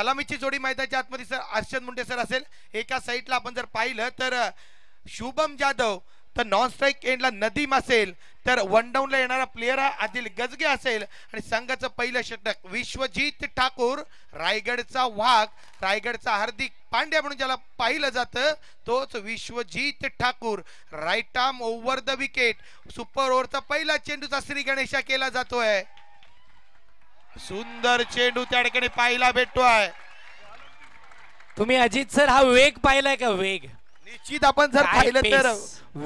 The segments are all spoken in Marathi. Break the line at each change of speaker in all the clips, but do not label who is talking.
सलामीची जोडी मैदानाच्या आतमध्ये सर अर्षद मुंडे सर असेल एका साईडला आपण जर पाहिलं तर शुभम जाधव तर नॉन स्ट्राईक एंडला नदीम असेल तर वन डाऊनला येणारा प्लेयर हा आदिल गजगे असेल आणि संघाचं पहिलं षटक विश्वजीत ठाकूर रायगडचा वाघ रायगडचा हार्दिक पांड्या म्हणून ज्याला पाहिलं जातं तोच Vishwajeet Thakur right arm over the wicket super ओव्हरचा पहिला चेंडूचा श्री गणेशा केला जातोय सुंदर चेंडू त्या ठिकाणी पाहायला भेटतोय तुम्ही अजित सर हा वेग पाहिलाय का वेग निश्चित आपण जर पाहिलं तर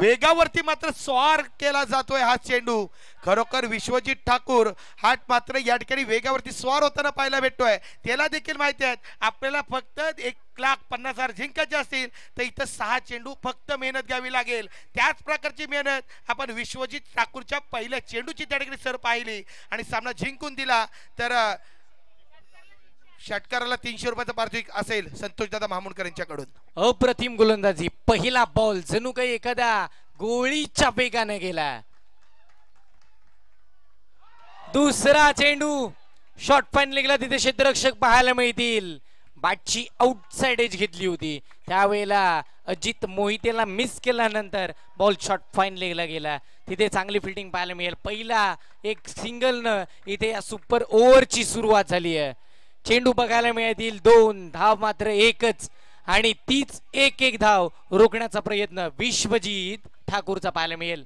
वेगावरती मात्र स्वार केला जातोय हा चेंडू खरोखर विश्वजित ठाकूर हा मात्र या ठिकाणी वेगावरती स्वार होताना पाहायला भेटतोय त्याला देखील माहिती आहे आपल्याला फक्त एक लाख पन्नास हजार जिंकायचे असतील तर इथं सहा चेंडू फक्त मेहनत घ्यावी लागेल त्याच प्रकारची मेहनत आपण विश्वजित ठाकूरच्या पहिल्या चेंडूची त्या ठिकाणी सर पाहिली आणि सामना जिंकून दिला तर षटकाराला
तीनशे रुपयाचा पार्थिक असेल संतोषदादा महामुनकर यांच्याकडून अप्रतिम गोलंदाजी पहिला बॉल जणू काही एखादा गोळीच्या वेगाने गेला दुसरा चेंडू शॉर्ट फाईन गेला तिथे क्षेत्ररक्षक पाहायला मिळतील बॅटची आउटसाईड एज घेतली होती त्यावेळेला अजित मोहितेला मिस केल्यानंतर बॉल शॉट फाईन लेगला गेला तिथे चांगली फिल्डिंग पाहायला मिळेल पहिला एक सिंगलनं इथे या सुपर ओव्हरची सुरुवात झाली आहे चेंडू बघायला मिळतील दोन धाव मात्र एकच आणि तीच एक एक धाव रोखण्याचा प्रयत्न विश्वजीत ठाकूरचा पाहायला मिळेल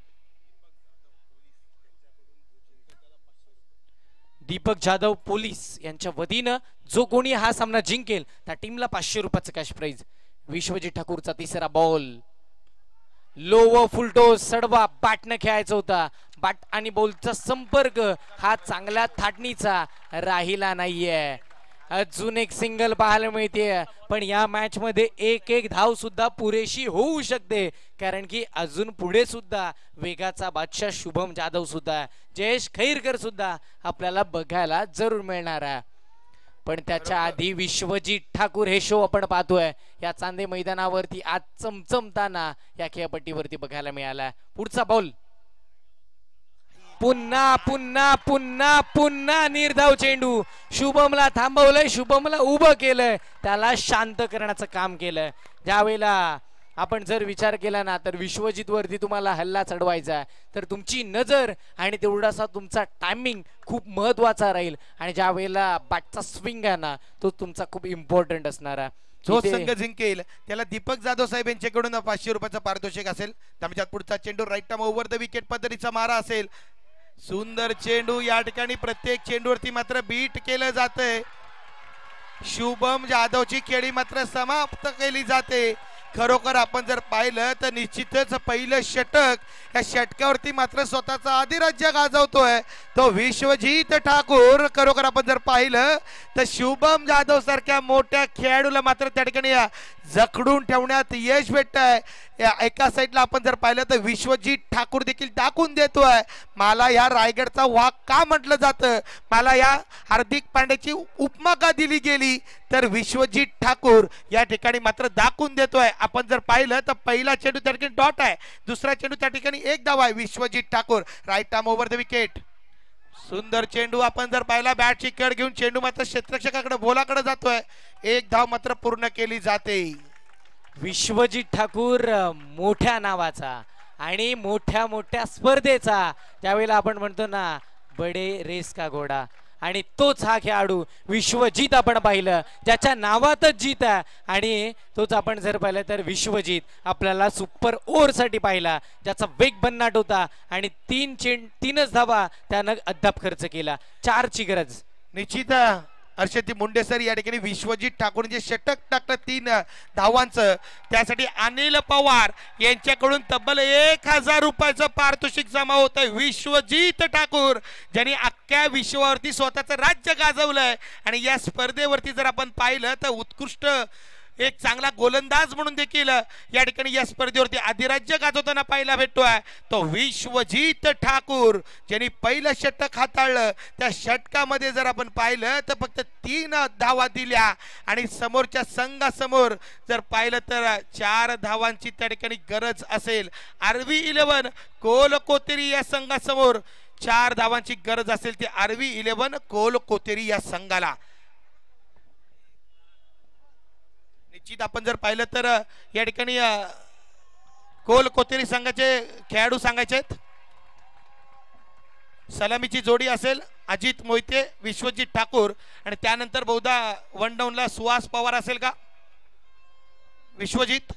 दीपक जाधव पोलीस यांच्या वतीनं जो कोणी हा सामना जिंकेल त्या टीमला पाचशे रुपयाचं कॅश प्राईज विश्वजीत ठाकूरचा तिसरा बॉल लोव फुलटो सडवा बॅटनं खेळायचा होता बाट आणि बॉलचा संपर्क हा चांगला थाटणीचा राहिला नाहीये अजून एक सिंगल पाहायला मिळते पण या मॅच मध्ये एक एक धाव सुद्धा पुरेशी होऊ शकते कारण की अजून पुढे सुद्धा वेगाचा बादशाह शुभम जाधव सुद्धा जयेश खैरकर सुद्धा आपल्याला बघायला जरूर मिळणार आहे पण त्याच्या आधी विश्वजीत ठाकूर हे शो आपण पाहतोय या चांदे मैदानावरती आज चमचमताना या खेळपट्टीवरती बघायला मिळाला पुढचा बॉल पुन्हा पुन्हा पुन्हा पुन्हा निर्धाव चेंडू शुभमला थांबवलंय शुभमला उभं केलंय त्याला शांत करण्याचं काम केलंय ज्यावेळेला आपण जर विचार केला ना तर वरती तुम्हाला हल्ला चढवायचा तर तुमची नजर आणि तेवढासा तुमचा टायमिंग खूप महत्वाचा राहील आणि ज्या वेळेला बॅटचा स्विंग आहे ना तो तुमचा खूप इम्पॉर्टंट असणार आहे जो संघ
जिंकेल त्याला दीपक जाधव साहेब यांच्याकडून पाचशे रुपयाचा पारितोषिक असेल त्यामुळे पुढचा चेंडू right arm over the wicket पद्धतीचा मारा असेल सुंदर चेंडू या ठिकाणी प्रत्येक चेंडूवरती मात्र बीट केलं जात शुभम जाधवची खेळी मात्र समाप्त केली जाते खरोखर आपण जर पाहिलं तर निश्चितच पहिलं षटक या षटकावरती मात्र स्वतःचा आधिराज्य गाजवतोय तो विश्वजीत ठाकूर खरोखर आपण जर पाहिलं तर शुभम जाधव सारख्या मोठ्या खेळाडूला मात्र त्या ठिकाणी या जखडून ठेवण्यात यश भेटत आहे एका साईडला आपण जर पाहिलं तर विश्वजीत ठाकूर देखील टाकून देतोय मला या रायगडचा वाघ का म्हटलं जातं मला या हार्दिक पांड्याची उपमा का दिली गेली तर विश्वजीत ठाकूर या ठिकाणी मात्र दाखवून देतोय आपण जर पाहिलं तर पहिला चेंडू त्या ठिकाणी डॉट आहे दुसरा चेंडू त्या ठिकाणी एक आहे Vishwajeet Thakur right arm over the wicket सुंदर चेंडू आपण जर पाहिला बॅटची खेळ घेऊन चेंडू मात्र क्षेत्रक्षकाकडे बोलाकडे जातोय
एक धाव मात्र पूर्ण केली जाते विश्वजीत ठाकूर मोठ्या नावाचा आणि मोठ्या मोठ्या स्पर्धेचा त्यावेळेला आपण म्हणतो ना बडे रेस का घोडा आणि तोच हा खेळाडू विश्वजीत आपण पाहिलं ज्याच्या नावातच जीत आहे आणि तोच आपण जर पाहिलं तर विश्वजीत आपल्याला सुपर ओव्हरसाठी पाहिला ज्याचा वेग बन्नाट होता आणि तीन चेंड तीनच धावा त्यानं अद्याप खर्च केला चारची गरज निश्चित हर्षदी मुंडे सर या ठिकाणी
विश्वजित ठाकूर जे षटक टाकलं तीन धावांचं त्यासाठी अनिल पवार यांच्याकडून तब्बल एक हजार रुपयाचं पारितोषिक जमा होत आहे विश्वजित ठाकूर ज्यांनी अख्ख्या विश्वावरती स्वतःचं राज्य गाजवलंय आणि या स्पर्धेवरती जर आपण पाहिलं तर उत्कृष्ट एक चांगला गोलंदाज म्हणून देखील या ठिकाणी या स्पर्धेवरती अधिराज्य गाजवताना पाहायला भेटतोय तो विश्वजीत ठाकूर ज्यांनी पहिलं षटक हाताळलं त्या षटकामध्ये जर आपण पाहिलं तर फक्त तीन धावा दिल्या आणि समोरच्या संघासमोर जर पाहिलं तर चार धावांची त्या ठिकाणी गरज असेल आरवी इलेव्हन कोलकोतेरी या संघासमोर चार धावांची गरज असेल ती आरवी इलेव्हन कोलकोतेरी या संघाला निश्चित आपण जर पाहिलं तर या ठिकाणी कोल कोतेरी संघाचे खेळाडू सांगायचे सलामीची जोडी असेल अजित मोहिते विश्वजित ठाकूर आणि त्यानंतर बहुधा वन डाऊनला सुहास पवार असेल का विश्वजित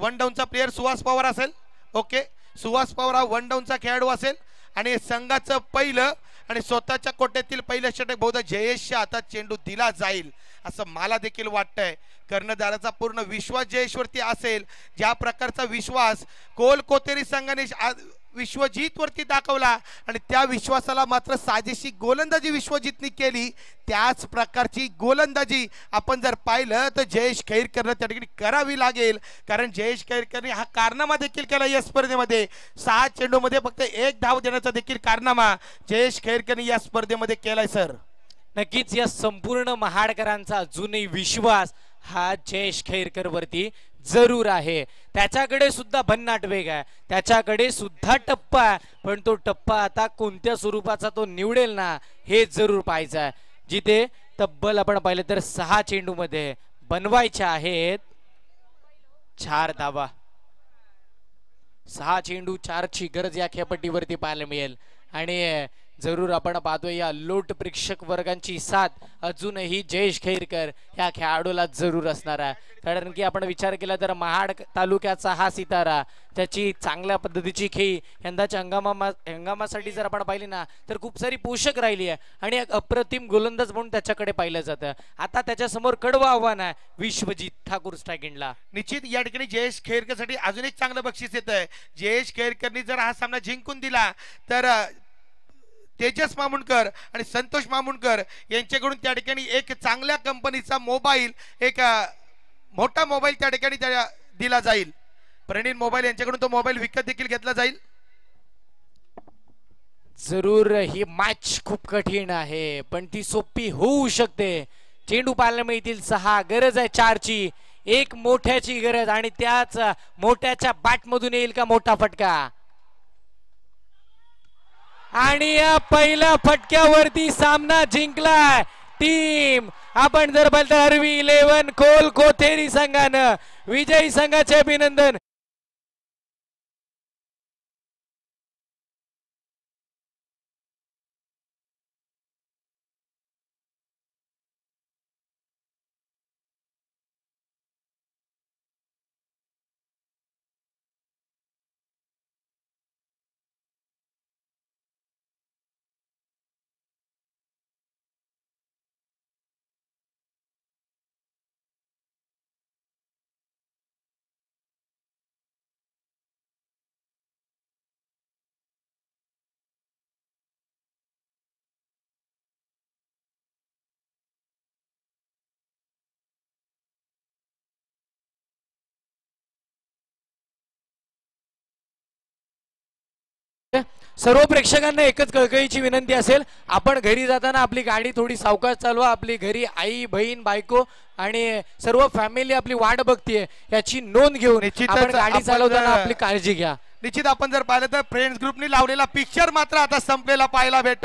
वन डाऊनचा प्लेअर सुहास पवार असेल ओके सुहास पवार हा वन डाऊनचा खेळाडू असेल आणि संघाचं पहिलं आणि स्वतःच्या कोट्यातील पहिलं षटक बहुधा जयेशच्या आता चेंडू दिला जाईल असं मला देखील वाटतंय कर्णधाराचा पूर्ण विश्वास जयेशवरती असेल ज्या प्रकारचा विश्वास कोल कोतेरी संघाने विश्वजीतवरती दाखवला आणि त्या विश्वासाला मात्र साजेशी गोलंदाजी विश्वजीतनी केली त्याच प्रकारची गोलंदाजी आपण जर पाहिलं तर जयेश खैरकरनं त्या ठिकाणी करावी लागेल कारण जयेश खैरकरने हा कारनामा देखील केला या स्पर्धेमध्ये सहा चेंडूमध्ये फक्त एक धाव देण्याचा देखील कारनामा जयेश
खैरकरने या स्पर्धेमध्ये केलाय सर नक्कीच या संपूर्ण महाडकरांचा जुनी विश्वास हा जयेश खैरकर वरती जरूर आहे त्याच्याकडे सुद्धा भन्नाट वेग आहे त्याच्याकडे सुद्धा टप्पा आहे पण तो टप्पा आता कोणत्या स्वरूपाचा तो निवडेल ना हे जरूर पाहायचं आहे जिथे तब्बल आपण पाहिलं तर सहा चेंडू मध्ये बनवायचे आहेत चार धावा सहा चेंडू चारची गरज या खेपट्टीवरती पाहायला मिळेल आणि जरूर आपण पाहतोय या लोट प्रेक्षक वर्गांची साथ अजूनही जयेश खैरकर या खेळाडूला जरूर असणार आहे कारण की आपण विचार केला तर महाड तालुक्याचा हा सितारा त्याची चांगल्या पद्धतीची खेळी यंदाच्या हंगामा हंगामासाठी जर आपण पाहिली ना तर खूप सारी पोषक राहिली आहे आणि एक अप्रतिम गोलंदाज म्हणून त्याच्याकडे पाहिलं जातं आता त्याच्यासमोर कडवं आव्हान आहे विश्वजित ठाकूर स्टॅगिंडला निश्चित या ठिकाणी जयेश खेरकरसाठी अजून एक चांगलं
बक्षीस येत आहे जयेश खेरकरनी जर हा सामना जिंकून दिला तर तेजस मामुणकर आणि संतोष मामुणकर यांच्याकडून त्या ठिकाणी एक चांगल्या कंपनीचा मोबाईल एक मोठा मोबाईल त्या ठिकाणी दिला जाईल प्रणीन मोबाईल यांच्याकडून तो मोबाईल विकत देखील घेतला जाईल
जरूर ही मॅच खूप कठीण आहे पण ती सोपी होऊ शकते चेंडू पाहायला मिळतील सहा गरज आहे चारची एक मोठ्याची गरज आणि त्याच मोठ्याच्या बॅटमधून येईल का मोठा फटका आणि या पहिल्या फटक्यावरती सामना जिंकलाय टीम आपण जर बोलतो अरवी इलेव्हन कोल कोथेरी संघानं विजयी संघाचे अभिनंदन सर्व प्रेक्षकांना एकच कळकळीची विनंती असेल आपण घरी जाताना आपली गाडी थोडी सावकाश चालवा आपली घरी आई बहीण बायको आणि सर्व फॅमिली आपली वाट बघतीये याची नोंद घेऊन आपण गाडी चालवताना आपली काळजी घ्या
निश्चित आपण जर पाहिलं तर फ्रेंड्स ग्रुपनी लावलेला पिक्चर मात्र आता संपलेला पाहायला भेटतो